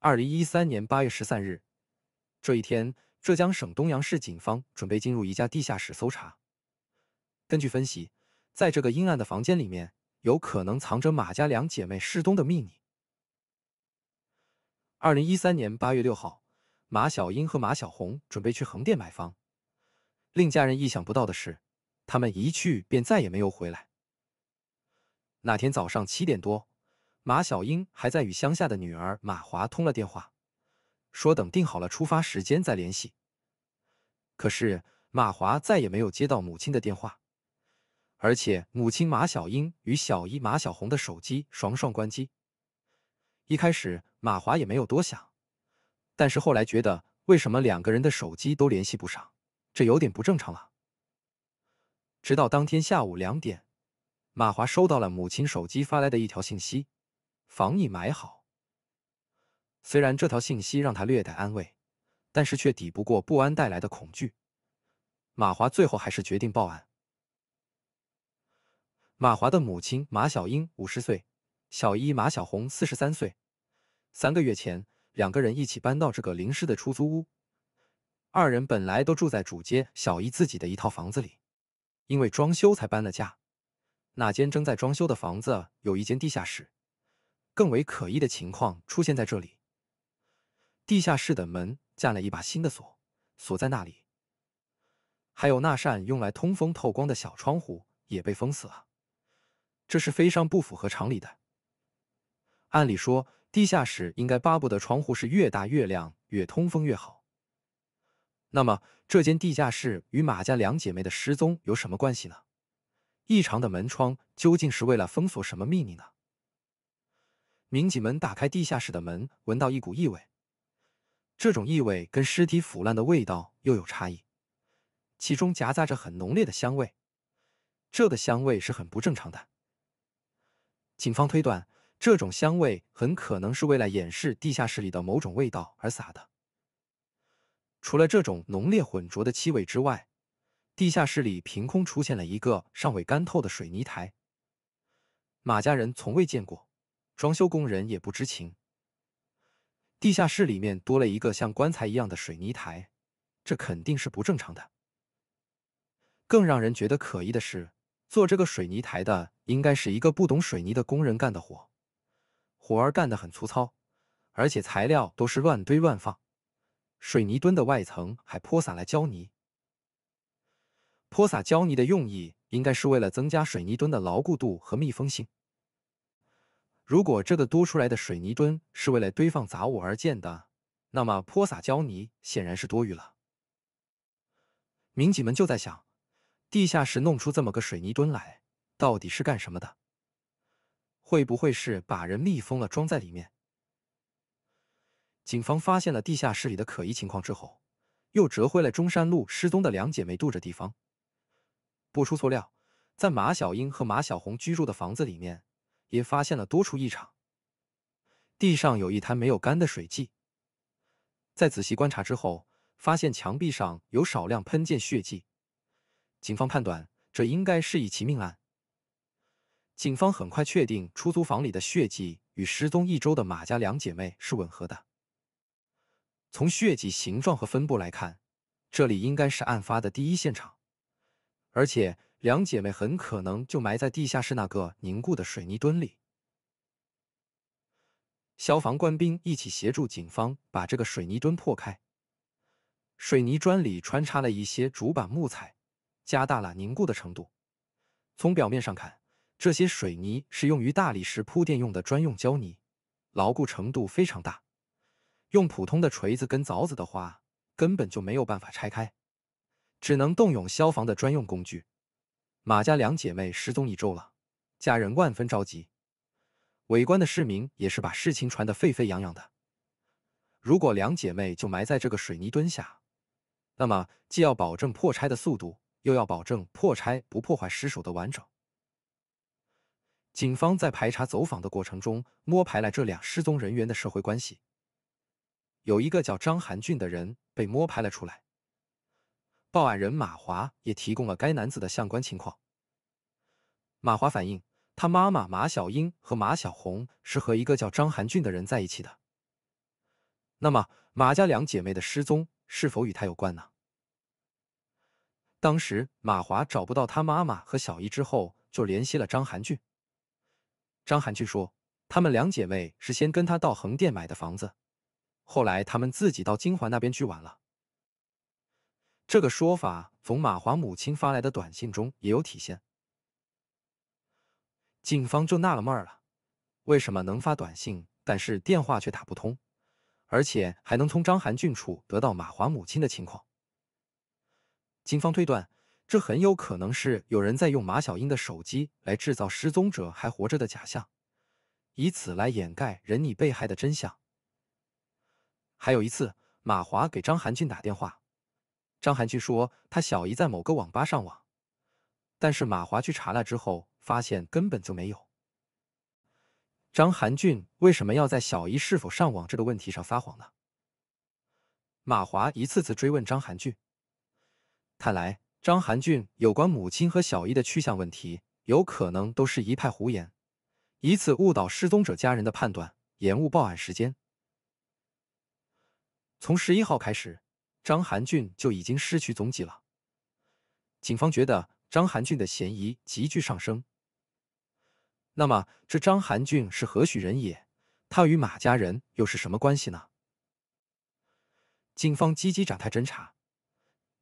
二零一三年八月十三日，这一天，浙江省东阳市警方准备进入一家地下室搜查。根据分析，在这个阴暗的房间里面，有可能藏着马家两姐妹失踪的秘密。二零一三年八月六号，马小英和马小红准备去横店买房。令家人意想不到的是，他们一去便再也没有回来。那天早上七点多。马小英还在与乡下的女儿马华通了电话，说等定好了出发时间再联系。可是马华再也没有接到母亲的电话，而且母亲马小英与小姨马小红的手机双双关机。一开始马华也没有多想，但是后来觉得为什么两个人的手机都联系不上，这有点不正常了。直到当天下午两点，马华收到了母亲手机发来的一条信息。房已买好，虽然这条信息让他略带安慰，但是却抵不过不安带来的恐惧。马华最后还是决定报案。马华的母亲马小英五十岁，小姨马小红四十三岁。三个月前，两个人一起搬到这个临时的出租屋。二人本来都住在主街小姨自己的一套房子里，因为装修才搬了家。那间正在装修的房子有一间地下室。更为可疑的情况出现在这里：地下室的门加了一把新的锁，锁在那里；还有那扇用来通风透光的小窗户也被封死了。这是非常不符合常理的。按理说，地下室应该巴不得窗户是越大越亮、越通风越好。那么，这间地下室与马家两姐妹的失踪有什么关系呢？异常的门窗究竟是为了封锁什么秘密呢？民警们打开地下室的门，闻到一股异味。这种异味跟尸体腐烂的味道又有差异，其中夹杂着很浓烈的香味。这个香味是很不正常的。警方推断，这种香味很可能是为了掩饰地下室里的某种味道而撒的。除了这种浓烈混浊的气味之外，地下室里凭空出现了一个尚未干透的水泥台，马家人从未见过。装修工人也不知情，地下室里面多了一个像棺材一样的水泥台，这肯定是不正常的。更让人觉得可疑的是，做这个水泥台的应该是一个不懂水泥的工人干的活，活儿干得很粗糙，而且材料都是乱堆乱放，水泥墩的外层还泼洒了胶泥。泼洒胶泥的用意应该是为了增加水泥墩的牢固度和密封性。如果这个多出来的水泥墩是为了堆放杂物而建的，那么泼洒胶泥显然是多余了。民警们就在想，地下室弄出这么个水泥墩来，到底是干什么的？会不会是把人密封了装在里面？警方发现了地下室里的可疑情况之后，又折回了中山路失踪的两姐妹住着地方。不出所料，在马小英和马小红居住的房子里面。也发现了多处异常，地上有一滩没有干的水迹。在仔细观察之后，发现墙壁上有少量喷溅血迹。警方判断这应该是一起命案。警方很快确定出租房里的血迹与失踪一周的马家两姐妹是吻合的。从血迹形状和分布来看，这里应该是案发的第一现场，而且。两姐妹很可能就埋在地下室那个凝固的水泥墩里。消防官兵一起协助警方把这个水泥墩破开。水泥砖里穿插了一些竹板木材，加大了凝固的程度。从表面上看，这些水泥是用于大理石铺垫用的专用胶泥，牢固程度非常大。用普通的锤子跟凿子的话，根本就没有办法拆开，只能动用消防的专用工具。马家两姐妹失踪一周了，家人万分着急。围观的市民也是把事情传得沸沸扬扬的。如果两姐妹就埋在这个水泥墩下，那么既要保证破拆的速度，又要保证破拆不破坏尸首的完整。警方在排查走访的过程中，摸排了这俩失踪人员的社会关系，有一个叫张含俊的人被摸排了出来。报案人马华也提供了该男子的相关情况。马华反映，他妈妈马小英和马小红是和一个叫张涵俊的人在一起的。那么，马家两姐妹的失踪是否与他有关呢？当时马华找不到他妈妈和小姨之后，就联系了张涵俊。张涵俊说，他们两姐妹是先跟他到横店买的房子，后来他们自己到金华那边去玩了。这个说法从马华母亲发来的短信中也有体现。警方就纳了闷了，为什么能发短信，但是电话却打不通，而且还能从张含俊处得到马华母亲的情况？警方推断，这很有可能是有人在用马小英的手机来制造失踪者还活着的假象，以此来掩盖人你被害的真相。还有一次，马华给张含俊打电话。张涵俊说他小姨在某个网吧上网，但是马华去查了之后，发现根本就没有。张涵俊为什么要在小姨是否上网这个问题上撒谎呢？马华一次次追问张涵俊，看来张涵俊有关母亲和小姨的去向问题，有可能都是一派胡言，以此误导失踪者家人的判断，延误报案时间。从十一号开始。张含俊就已经失去踪迹了，警方觉得张含俊的嫌疑急剧上升。那么这张含俊是何许人也？他与马家人又是什么关系呢？警方积极展开侦查，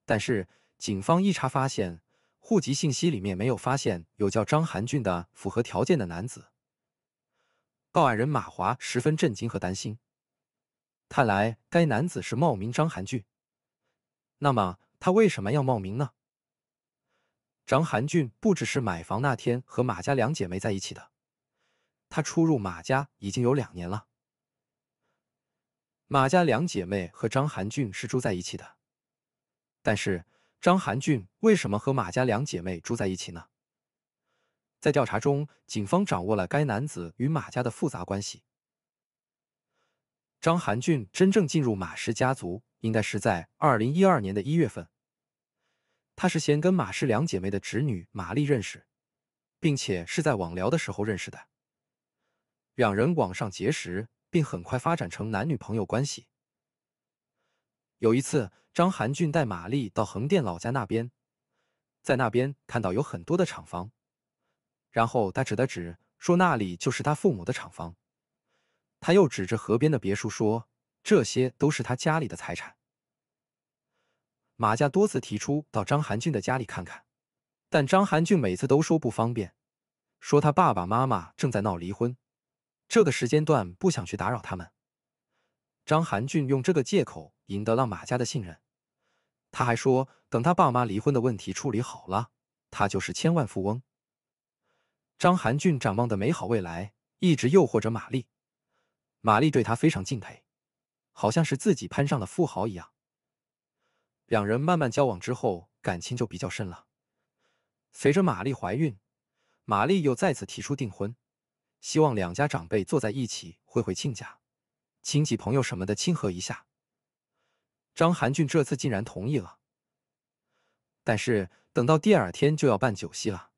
但是警方一查发现，户籍信息里面没有发现有叫张含俊的符合条件的男子。报案人马华十分震惊和担心，看来该男子是冒名张含俊。那么他为什么要冒名呢？张含俊不只是买房那天和马家两姐妹在一起的，他出入马家已经有两年了。马家两姐妹和张含俊是住在一起的，但是张含俊为什么和马家两姐妹住在一起呢？在调查中，警方掌握了该男子与马家的复杂关系。张含俊真正进入马氏家族。应该是在二零一二年的一月份，他是先跟马氏两姐妹的侄女玛丽认识，并且是在网聊的时候认识的。两人网上结识，并很快发展成男女朋友关系。有一次，张含俊带玛丽到横店老家那边，在那边看到有很多的厂房，然后他指了指说那里就是他父母的厂房，他又指着河边的别墅说。这些都是他家里的财产。马家多次提出到张涵俊的家里看看，但张涵俊每次都说不方便，说他爸爸妈妈正在闹离婚，这个时间段不想去打扰他们。张涵俊用这个借口赢得了马家的信任。他还说，等他爸妈离婚的问题处理好了，他就是千万富翁。张涵俊展望的美好未来一直诱惑着玛丽，玛丽对他非常敬佩。好像是自己攀上了富豪一样。两人慢慢交往之后，感情就比较深了。随着玛丽怀孕，玛丽又再次提出订婚，希望两家长辈坐在一起会会亲家，亲戚朋友什么的亲和一下。张涵俊这次竟然同意了。但是等到第二天就要办酒席了，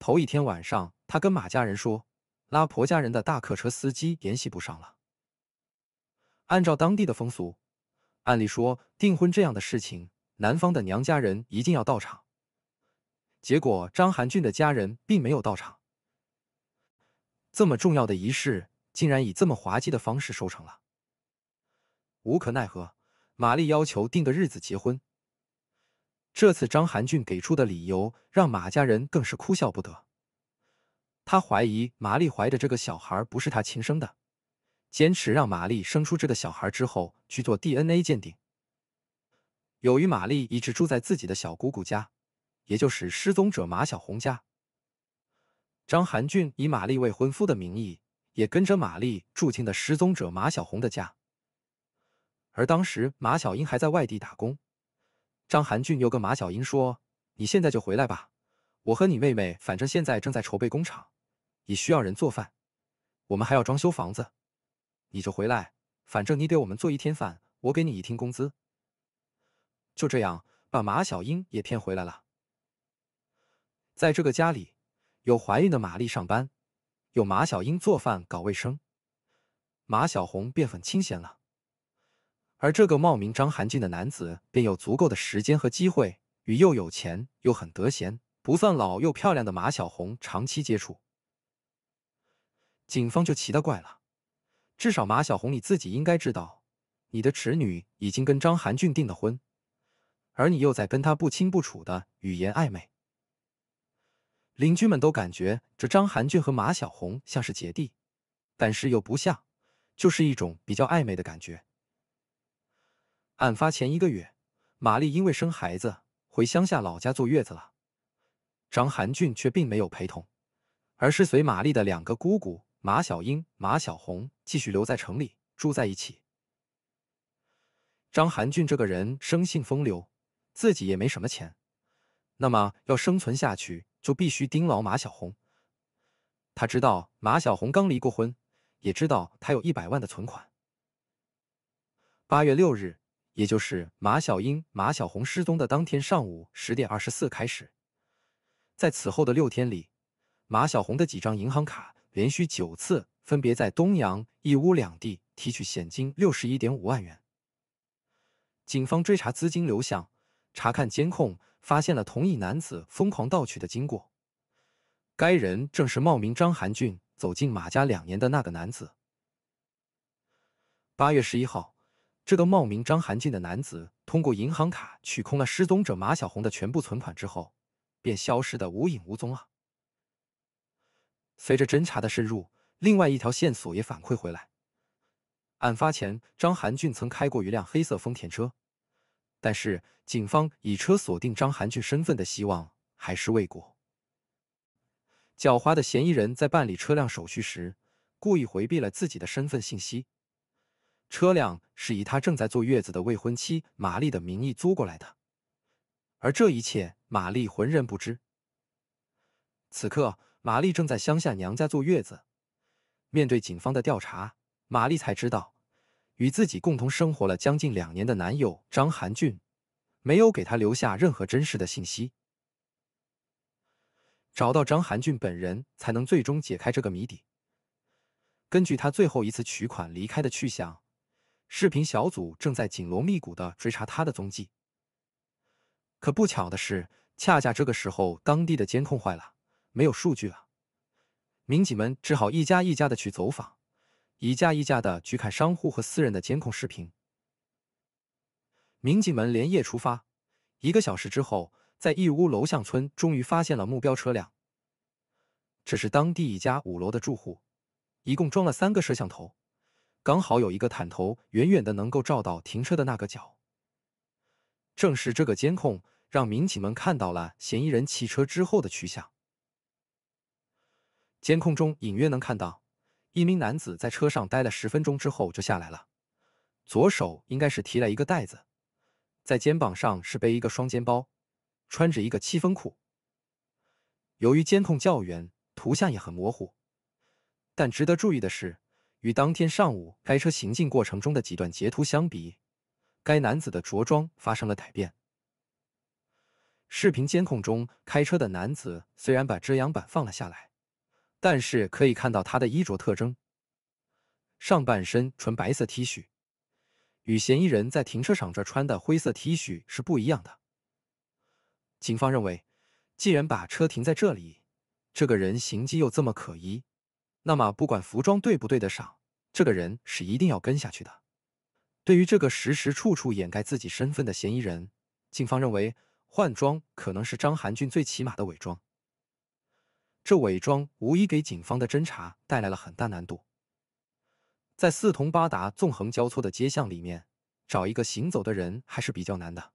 头一天晚上他跟马家人说，拉婆家人的大客车司机联系不上了。按照当地的风俗，按理说订婚这样的事情，男方的娘家人一定要到场。结果张含俊的家人并没有到场，这么重要的仪式竟然以这么滑稽的方式收场了。无可奈何，玛丽要求定个日子结婚。这次张含俊给出的理由让马家人更是哭笑不得。他怀疑玛丽怀着这个小孩不是他亲生的。坚持让玛丽生出这个小孩之后去做 DNA 鉴定。由于玛丽一直住在自己的小姑姑家，也就是失踪者马小红家，张涵俊以玛丽未婚夫的名义也跟着玛丽住进了失踪者马小红的家。而当时马小英还在外地打工，张涵俊又跟马小英说：“你现在就回来吧，我和你妹妹反正现在正在筹备工厂，也需要人做饭，我们还要装修房子。”你就回来，反正你给我们做一天饭，我给你一天工资。就这样，把马小英也骗回来了。在这个家里，有怀孕的玛丽上班，有马小英做饭搞卫生，马小红便很清闲了。而这个冒名张含俊的男子，便有足够的时间和机会与又有钱又很得闲、不算老又漂亮的马小红长期接触。警方就奇的怪了。至少马小红，你自己应该知道，你的侄女已经跟张涵俊订了婚，而你又在跟他不清不楚的语言暧昧。邻居们都感觉这张涵俊和马小红像是姐弟，但是又不像，就是一种比较暧昧的感觉。案发前一个月，玛丽因为生孩子回乡下老家坐月子了，张涵俊却并没有陪同，而是随玛丽的两个姑姑。马小英、马小红继续留在城里住在一起。张含俊这个人生性风流，自己也没什么钱，那么要生存下去，就必须盯牢马小红。他知道马小红刚离过婚，也知道他有一百万的存款。八月六日，也就是马小英、马小红失踪的当天上午十点二十四开始，在此后的六天里，马小红的几张银行卡。连续九次，分别在东阳、义乌两地提取现金六十一点五万元。警方追查资金流向，查看监控，发现了同一男子疯狂盗取的经过。该人正是冒名张含俊，走进马家两年的那个男子。八月十一号，这个冒名张含俊的男子通过银行卡取空了失踪者马小红的全部存款之后，便消失得无影无踪了。随着侦查的深入，另外一条线索也反馈回来：案发前，张涵俊曾开过一辆黑色丰田车，但是警方以车锁定张涵俊身份的希望还是未果。狡猾的嫌疑人在办理车辆手续时，故意回避了自己的身份信息，车辆是以他正在坐月子的未婚妻玛丽的名义租过来的，而这一切，玛丽浑然不知。此刻。玛丽正在乡下娘家坐月子，面对警方的调查，玛丽才知道，与自己共同生活了将近两年的男友张涵俊，没有给她留下任何真实的信息。找到张涵俊本人才能最终解开这个谜底。根据他最后一次取款离开的去向，视频小组正在紧锣密鼓的追查他的踪迹。可不巧的是，恰恰这个时候，当地的监控坏了。没有数据啊，民警们只好一家一家的去走访，一家一家的去看商户和私人的监控视频。民警们连夜出发，一个小时之后，在义乌楼巷村终于发现了目标车辆。这是当地一家五楼的住户，一共装了三个摄像头，刚好有一个探头远远的能够照到停车的那个角。正是这个监控，让民警们看到了嫌疑人弃车之后的去向。监控中隐约能看到一名男子在车上待了十分钟之后就下来了，左手应该是提了一个袋子，在肩膀上是背一个双肩包，穿着一个七分裤。由于监控较远，图像也很模糊，但值得注意的是，与当天上午该车行进过程中的几段截图相比，该男子的着装发生了改变。视频监控中开车的男子虽然把遮阳板放了下来。但是可以看到他的衣着特征，上半身纯白色 T 恤，与嫌疑人在停车场这穿的灰色 T 恤是不一样的。警方认为，既然把车停在这里，这个人行迹又这么可疑，那么不管服装对不对得上，这个人是一定要跟下去的。对于这个时时处处掩盖自己身份的嫌疑人，警方认为换装可能是张涵俊最起码的伪装。这伪装无疑给警方的侦查带来了很大难度。在四通八达、纵横交错的街巷里面，找一个行走的人还是比较难的。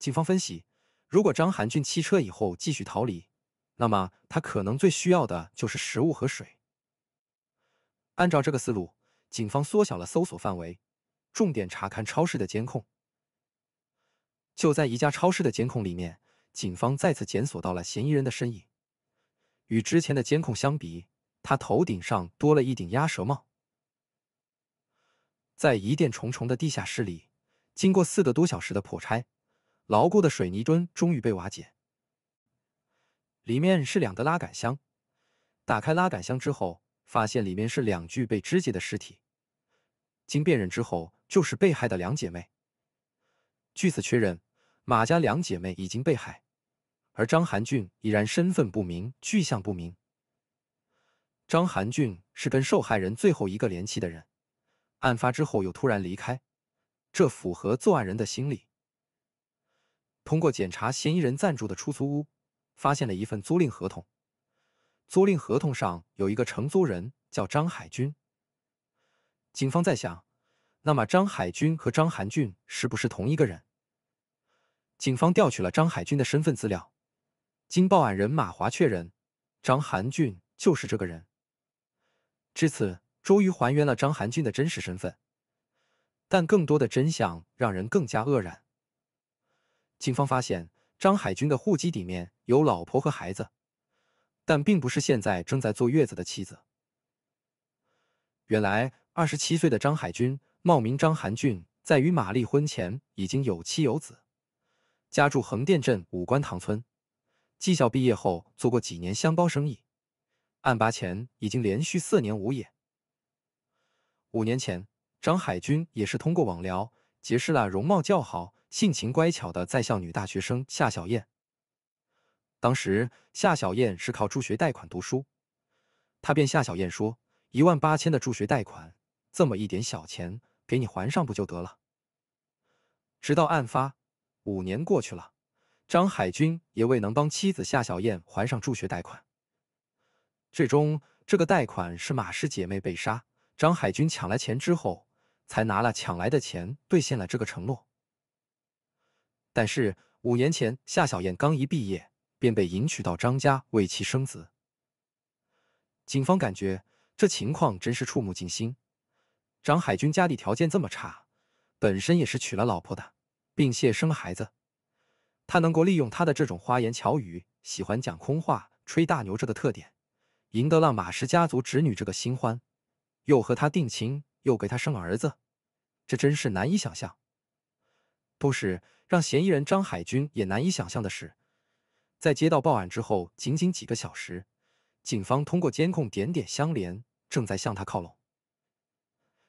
警方分析，如果张含俊弃车以后继续逃离，那么他可能最需要的就是食物和水。按照这个思路，警方缩小了搜索范围，重点查看超市的监控。就在一家超市的监控里面，警方再次检索到了嫌疑人的身影。与之前的监控相比，他头顶上多了一顶鸭舌帽。在疑点重重的地下室里，经过四个多小时的破拆，牢固的水泥墩终于被瓦解。里面是两个拉杆箱。打开拉杆箱之后，发现里面是两具被肢解的尸体。经辨认之后，就是被害的两姐妹。据此确认，马家两姐妹已经被害。而张含俊已然身份不明，去向不明。张含俊是跟受害人最后一个联系的人，案发之后又突然离开，这符合作案人的心理。通过检查嫌疑人暂住的出租屋，发现了一份租赁合同。租赁合同上有一个承租人叫张海军。警方在想，那么张海军和张含俊是不是同一个人？警方调取了张海军的身份资料。经报案人马华确认，张寒俊就是这个人。至此，终于还原了张寒俊的真实身份。但更多的真相让人更加愕然。警方发现，张海军的户籍底面有老婆和孩子，但并不是现在正在坐月子的妻子。原来，二十七岁的张海军冒名张寒俊，在与玛丽婚前已经有妻有子，家住横店镇武官塘村。技校毕业后，做过几年箱包生意。案发前已经连续四年无业。五年前，张海军也是通过网聊结识了容貌较好、性情乖巧的在校女大学生夏小燕。当时，夏小燕是靠助学贷款读书，他便夏小燕说：“一万八千的助学贷款，这么一点小钱，给你还上不就得了？”直到案发，五年过去了。张海军也未能帮妻子夏小燕还上助学贷款，最终这个贷款是马氏姐妹被杀，张海军抢来钱之后，才拿了抢来的钱兑现了这个承诺。但是五年前，夏小燕刚一毕业便被迎娶到张家为其生子，警方感觉这情况真是触目惊心。张海军家里条件这么差，本身也是娶了老婆的，并且生了孩子。他能够利用他的这种花言巧语、喜欢讲空话、吹大牛这个特点，赢得了马氏家族侄女这个新欢，又和他定亲，又给他生儿子，这真是难以想象。都是让嫌疑人张海军也难以想象的是，在接到报案之后，仅仅几个小时，警方通过监控点点相连，正在向他靠拢。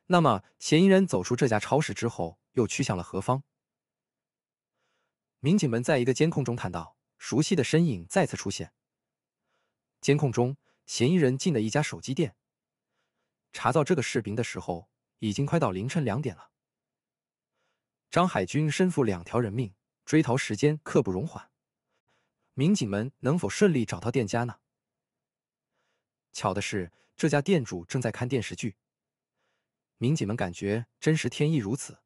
那么，嫌疑人走出这家超市之后，又去向了何方？民警们在一个监控中看到熟悉的身影再次出现。监控中，嫌疑人进了一家手机店。查到这个视频的时候，已经快到凌晨两点了。张海军身负两条人命，追逃时间刻不容缓。民警们能否顺利找到店家呢？巧的是，这家店主正在看电视剧。民警们感觉真是天意如此，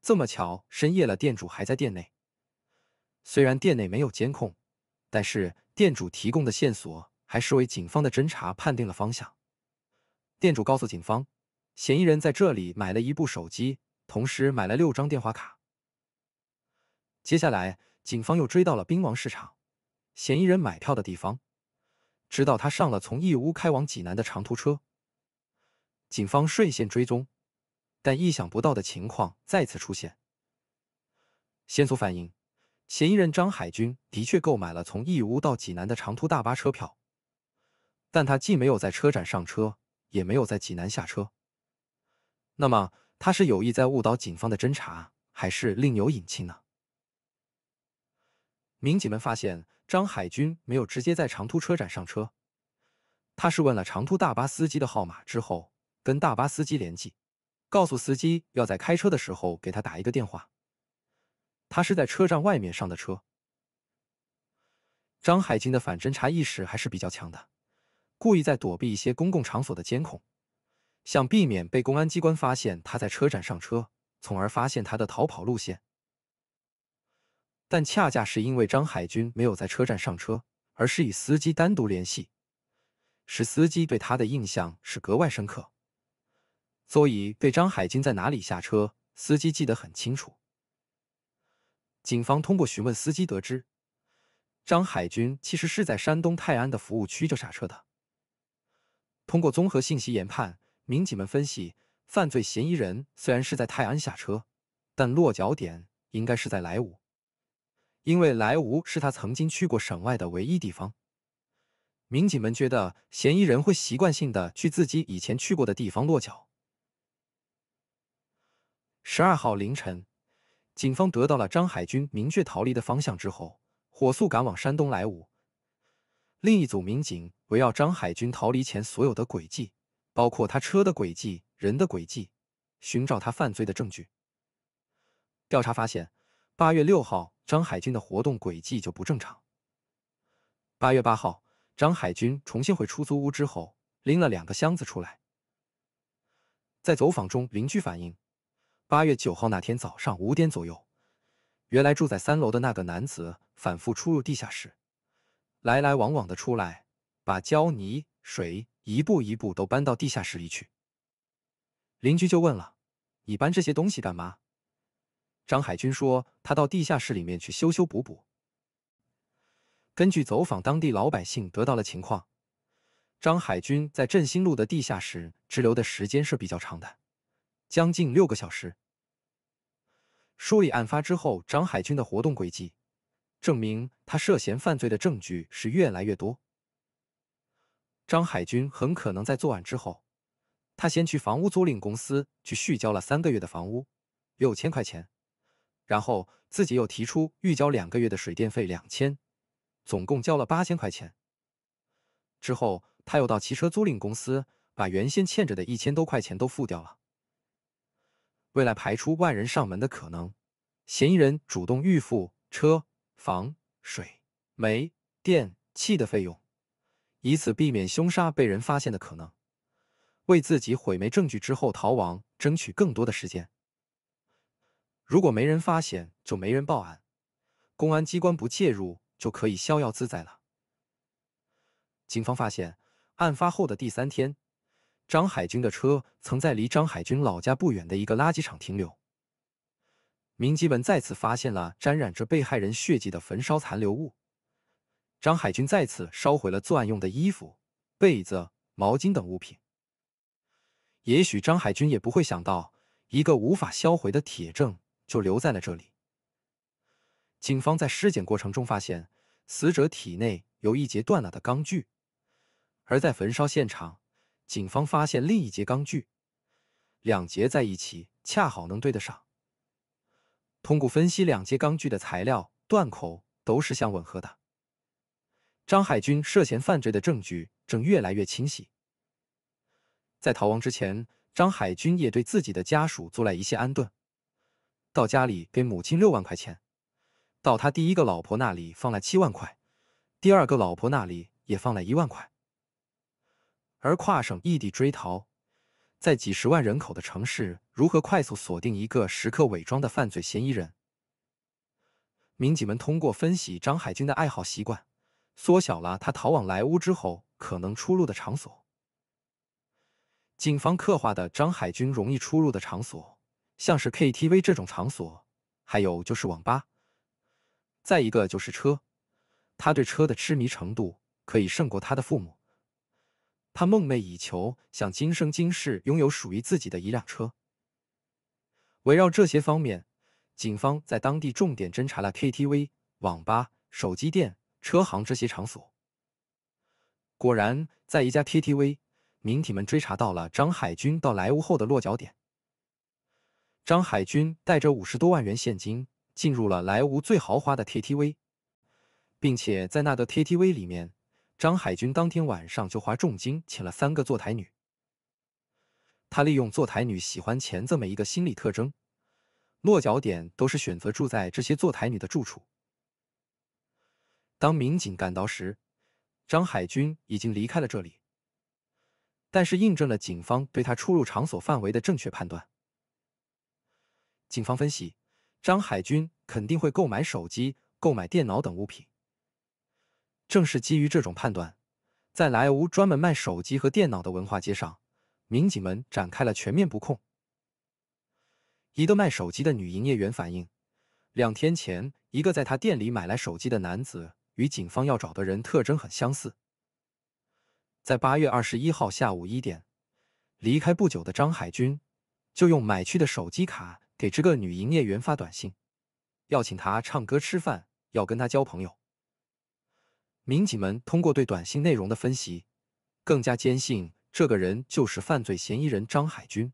这么巧，深夜了，店主还在店内。虽然店内没有监控，但是店主提供的线索还是为警方的侦查判定了方向。店主告诉警方，嫌疑人在这里买了一部手机，同时买了六张电话卡。接下来，警方又追到了兵王市场，嫌疑人买票的地方，直到他上了从义乌开往济南的长途车。警方顺线追踪，但意想不到的情况再次出现，线索反映。嫌疑人张海军的确购买了从义乌到济南的长途大巴车票，但他既没有在车展上车，也没有在济南下车。那么，他是有意在误导警方的侦查，还是另有隐情呢？民警们发现，张海军没有直接在长途车展上车，他是问了长途大巴司机的号码之后，跟大巴司机联系，告诉司机要在开车的时候给他打一个电话。他是在车站外面上的车。张海军的反侦查意识还是比较强的，故意在躲避一些公共场所的监控，想避免被公安机关发现他在车站上车，从而发现他的逃跑路线。但恰恰是因为张海军没有在车站上车，而是与司机单独联系，使司机对他的印象是格外深刻，所以对张海军在哪里下车，司机记得很清楚。警方通过询问司机得知，张海军其实是在山东泰安的服务区就下车的。通过综合信息研判，民警们分析，犯罪嫌疑人虽然是在泰安下车，但落脚点应该是在莱芜，因为莱芜是他曾经去过省外的唯一地方。民警们觉得，嫌疑人会习惯性的去自己以前去过的地方落脚。十二号凌晨。警方得到了张海军明确逃离的方向之后，火速赶往山东莱芜。另一组民警围绕张海军逃离前所有的轨迹，包括他车的轨迹、人的轨迹，寻找他犯罪的证据。调查发现，八月六号张海军的活动轨迹就不正常。八月八号，张海军重新回出租屋之后，拎了两个箱子出来。在走访中，邻居反映。八月九号那天早上五点左右，原来住在三楼的那个男子反复出入地下室，来来往往的出来，把胶泥水一步一步都搬到地下室里去。邻居就问了：“你搬这些东西干嘛？”张海军说：“他到地下室里面去修修补补。”根据走访当地老百姓得到的情况，张海军在振兴路的地下室滞留的时间是比较长的。将近六个小时，梳理案发之后张海军的活动轨迹，证明他涉嫌犯罪的证据是越来越多。张海军很可能在作案之后，他先去房屋租赁公司去续交了三个月的房屋，六千块钱，然后自己又提出预交两个月的水电费两千，总共交了八千块钱。之后他又到汽车租赁公司把原先欠着的一千多块钱都付掉了。未来排除万人上门的可能，嫌疑人主动预付车、房、水、煤、电气的费用，以此避免凶杀被人发现的可能，为自己毁没证据之后逃亡争取更多的时间。如果没人发现，就没人报案，公安机关不介入，就可以逍遥自在了。警方发现，案发后的第三天。张海军的车曾在离张海军老家不远的一个垃圾场停留。民警们再次发现了沾染着被害人血迹的焚烧残留物。张海军再次烧毁了作案用的衣服、被子、毛巾等物品。也许张海军也不会想到，一个无法销毁的铁证就留在了这里。警方在尸检过程中发现，死者体内有一截断了的钢锯，而在焚烧现场。警方发现另一节钢锯，两节在一起恰好能对得上。通过分析两节钢锯的材料，断口都是相吻合的。张海军涉嫌犯罪的证据正越来越清晰。在逃亡之前，张海军也对自己的家属做了一些安顿：到家里给母亲六万块钱，到他第一个老婆那里放了七万块，第二个老婆那里也放了一万块。而跨省异地追逃，在几十万人口的城市，如何快速锁定一个时刻伪装的犯罪嫌疑人？民警们通过分析张海军的爱好习惯，缩小了他逃往莱芜之后可能出入的场所。警方刻画的张海军容易出入的场所，像是 KTV 这种场所，还有就是网吧，再一个就是车。他对车的痴迷程度，可以胜过他的父母。他梦寐以求，想今生今世拥有属于自己的一辆车。围绕这些方面，警方在当地重点侦查了 KTV、网吧、手机店、车行这些场所。果然，在一家 KTV，民警们追查到了张海军到莱芜后的落脚点。张海军带着五十多万元现金进入了莱芜最豪华的 KTV，并且在那个 KTV 里面。张海军当天晚上就花重金请了三个坐台女，他利用坐台女喜欢钱这么一个心理特征，落脚点都是选择住在这些坐台女的住处。当民警赶到时，张海军已经离开了这里，但是印证了警方对他出入场所范围的正确判断。警方分析，张海军肯定会购买手机、购买电脑等物品。正是基于这种判断，在莱芜专门卖手机和电脑的文化街上，民警们展开了全面布控。一个卖手机的女营业员反映，两天前，一个在她店里买来手机的男子，与警方要找的人特征很相似。在八月二十一号下午一点离开不久的张海军，就用买去的手机卡给这个女营业员发短信，要请她唱歌吃饭，要跟她交朋友。民警们通过对短信内容的分析，更加坚信这个人就是犯罪嫌疑人张海军。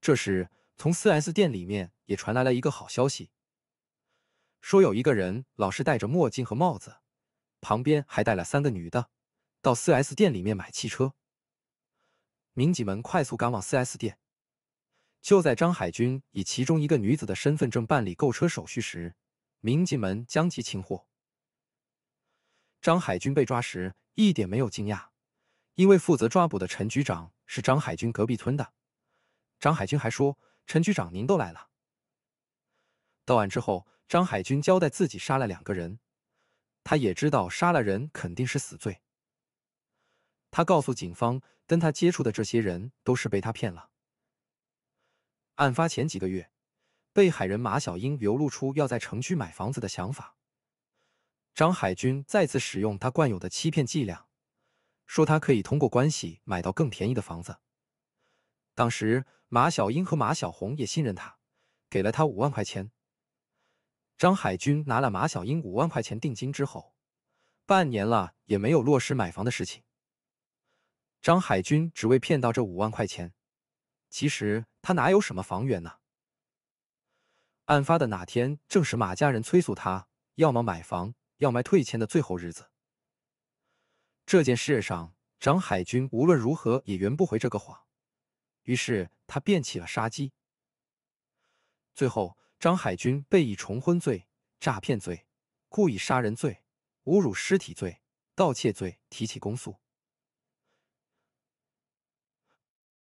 这时，从 4S 店里面也传来了一个好消息，说有一个人老是戴着墨镜和帽子，旁边还带了三个女的到 4S 店里面买汽车。民警们快速赶往 4S 店，就在张海军以其中一个女子的身份证办理购车手续时，民警们将其擒获。张海军被抓时一点没有惊讶，因为负责抓捕的陈局长是张海军隔壁村的。张海军还说：“陈局长，您都来了。”到案之后，张海军交代自己杀了两个人，他也知道杀了人肯定是死罪。他告诉警方，跟他接触的这些人都是被他骗了。案发前几个月，被害人马小英流露出要在城区买房子的想法。张海军再次使用他惯有的欺骗伎俩，说他可以通过关系买到更便宜的房子。当时马小英和马小红也信任他，给了他五万块钱。张海军拿了马小英五万块钱定金之后，半年了也没有落实买房的事情。张海军只为骗到这五万块钱，其实他哪有什么房源呢？案发的那天正是马家人催促他，要么买房。要卖退钱的最后日子，这件事上张海军无论如何也圆不回这个谎，于是他便起了杀机。最后，张海军被以重婚罪、诈骗罪、故意杀人罪、侮辱尸体罪、盗窃罪提起公诉。